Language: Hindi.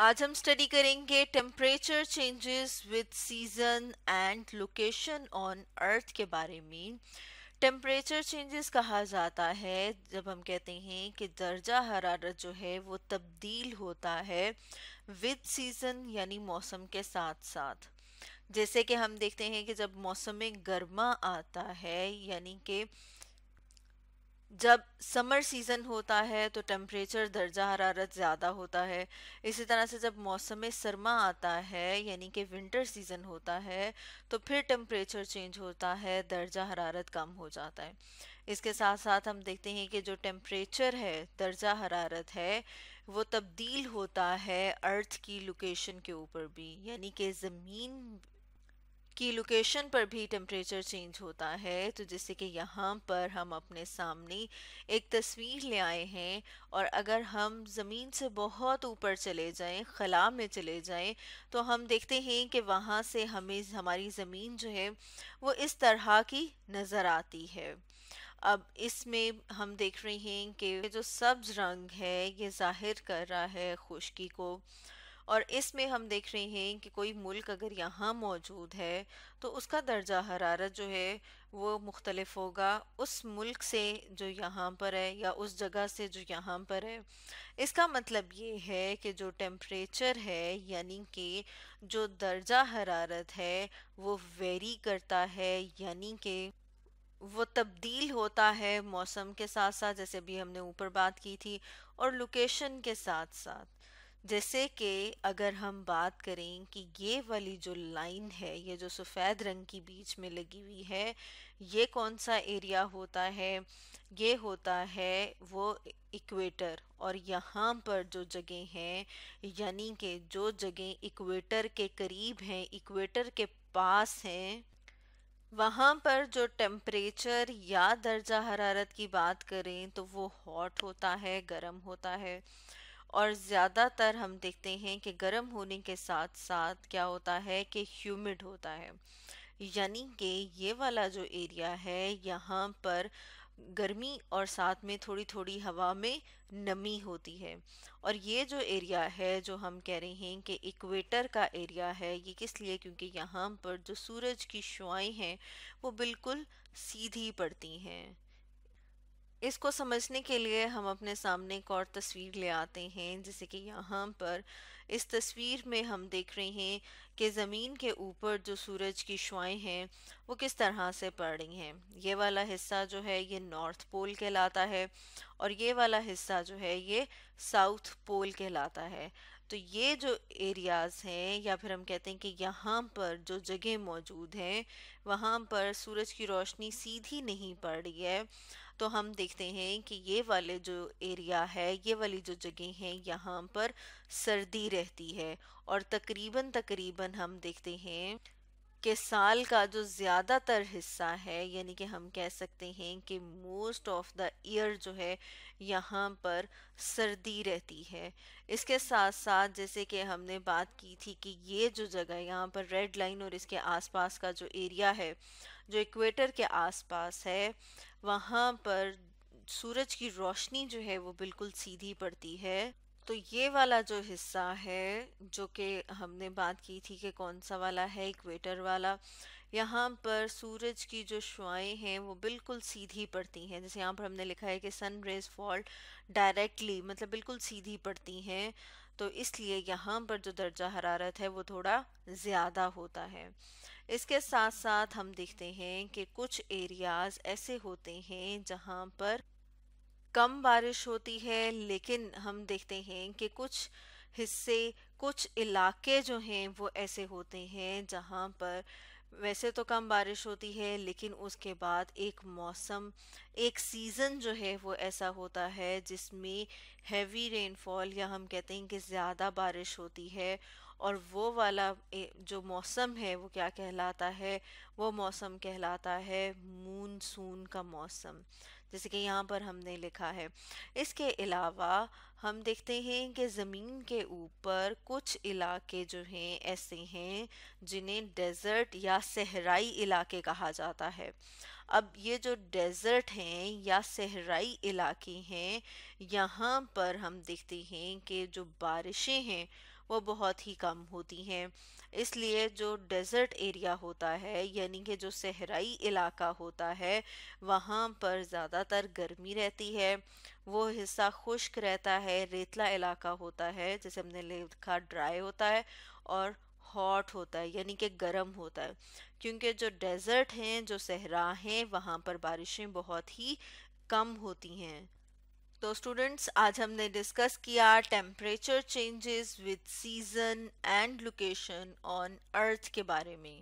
आज हम स्टडी करेंगे temperature changes with season and location on earth के बारे में टेम्परेचर चेंजेस कहा जाता है जब हम कहते हैं कि दर्जा हरारत जो है वो तब्दील होता है विद सीज़न यानी मौसम के साथ साथ जैसे कि हम देखते हैं कि जब मौसम गर्मा आता है यानी कि जब समर सीज़न होता है तो टेम्परेचर दर्जा हरारत ज़्यादा होता है इसी तरह से जब मौसम सरमा आता है यानी कि विंटर सीज़न होता है तो फिर टेम्परेचर चेंज होता है दर्जा हरारत कम हो जाता है इसके साथ साथ हम देखते हैं कि जो टेम्परेचर है दर्जा हरारत है वो तब्दील होता है अर्थ की लोकेशन के ऊपर भी यानी कि ज़मीन की लोकेशन पर भी टेम्परेचर चेंज होता है तो जैसे कि यहाँ पर हम अपने सामने एक तस्वीर ले आए हैं और अगर हम ज़मीन से बहुत ऊपर चले जाएं खला में चले जाएं तो हम देखते हैं कि वहाँ से हमें हमारी ज़मीन जो है वो इस तरह की नज़र आती है अब इसमें हम देख रहे हैं कि जो सब्ज रंग है ये जाहिर कर रहा है खुश्की को और इसमें हम देख रहे हैं कि कोई मुल्क अगर यहाँ मौजूद है तो उसका दर्जा हरारत जो है वो मुख्तलफ होगा उस मुल्क से जो यहाँ पर है या उस जगह से जो यहाँ पर है इसका मतलब ये है कि जो टेम्परेचर है यानी कि जो दर्जा हरारत है वो वेरी करता है यानी कि वो तब्दील होता है मौसम के साथ साथ जैसे भी हमने ऊपर बात की थी और लोकेशन के साथ साथ जैसे कि अगर हम बात करें कि ये वाली जो लाइन है ये जो सफ़ेद रंग की बीच में लगी हुई है ये कौन सा एरिया होता है ये होता है वो इक्वेटर और यहाँ पर जो जगह हैं यानी कि जो जगह इक्वेटर के करीब हैं इक्वेटर के पास हैं वहाँ पर जो टेम्परेचर या दर्जा हरारत की बात करें तो वो हॉट होता है गर्म होता है और ज़्यादातर हम देखते हैं कि गर्म होने के साथ साथ क्या होता है कि ह्यूमिड होता है यानी कि ये वाला जो एरिया है यहाँ पर गर्मी और साथ में थोड़ी थोड़ी हवा में नमी होती है और ये जो एरिया है जो हम कह रहे हैं कि इक्वेटर का एरिया है ये किस लिए क्योंकि यहाँ पर जो सूरज की शुआएँ हैं वो बिल्कुल सीधी पड़ती हैं इसको समझने के लिए हम अपने सामने एक और तस्वीर ले आते हैं जैसे कि यहाँ पर इस तस्वीर में हम देख रहे हैं कि ज़मीन के ऊपर जो सूरज की शुआएँ हैं वो किस तरह से पड़ रही हैं ये वाला हिस्सा जो है ये नॉर्थ पोल कहलाता है और ये वाला हिस्सा जो है ये साउथ पोल कहलाता है तो ये जो एरियाज़ हैं या फिर हम कहते हैं कि यहाँ पर जो जगह मौजूद हैं वहाँ पर सूरज की रोशनी सीधी नहीं पड़ रही है तो हम देखते हैं कि ये वाले जो एरिया है ये वाली जो जगह है यहाँ पर सर्दी रहती है और तकरीबन तकरीबन हम देखते हैं कि साल का जो ज़्यादातर हिस्सा है यानी कि हम कह सकते हैं कि मोस्ट ऑफ द ईयर जो है यहाँ पर सर्दी रहती है इसके साथ साथ जैसे कि हमने बात की थी कि ये जो जगह यहाँ पर रेड लाइन और इसके आसपास का जो एरिया है जो इक्वेटर के आसपास है वहाँ पर सूरज की रोशनी जो है वो बिल्कुल सीधी पड़ती है तो ये वाला जो हिस्सा है जो कि हमने बात की थी कि कौन सा वाला है इक्वेटर वाला यहाँ पर सूरज की जो शुआएँ हैं वो बिल्कुल सीधी पड़ती हैं जैसे यहाँ पर हमने लिखा है कि सन रेज फॉल डायरेक्टली मतलब बिल्कुल सीधी पड़ती हैं तो इसलिए यहाँ पर जो दर्जा हरारत है वो थोड़ा ज़्यादा होता है इसके साथ साथ हम देखते हैं कि कुछ एरियाज़ ऐसे होते हैं जहाँ पर कम बारिश होती है लेकिन हम देखते हैं कि कुछ हिस्से कुछ इलाके जो हैं वो ऐसे होते हैं जहाँ पर वैसे तो कम बारिश होती है लेकिन उसके बाद एक मौसम एक सीज़न जो है वो ऐसा होता है जिसमें हैवी रेनफॉल या हम कहते हैं कि ज़्यादा बारिश होती है और वो वाला जो मौसम है वो क्या कहलाता है वो मौसम कहलाता है मूनसून का मौसम जैसे कि यहाँ पर हमने लिखा है इसके अलावा हम देखते हैं कि ज़मीन के ऊपर कुछ इलाके जो हैं ऐसे हैं जिन्हें डेजर्ट या सहराई इलाके कहा जाता है अब ये जो डेजर्ट हैं या सहराई इलाके हैं यहाँ पर हम देखते हैं कि जो बारिशें हैं वो बहुत ही कम होती हैं इसलिए जो डेजर्ट एरिया होता है यानी कि जो सहराई इलाका होता है वहाँ पर ज़्यादातर गर्मी रहती है वो हिस्सा खुश्क रहता है रेतला इलाका होता है जैसे हमने लिखा ड्राई होता है और हॉट होता है यानी कि गर्म होता है क्योंकि जो डेजर्ट हैं जो सहरा हैं वहाँ पर बारिशें बहुत ही कम होती हैं तो स्टूडेंट्स आज हमने डिस्कस किया temperature changes with season and location on earth के बारे में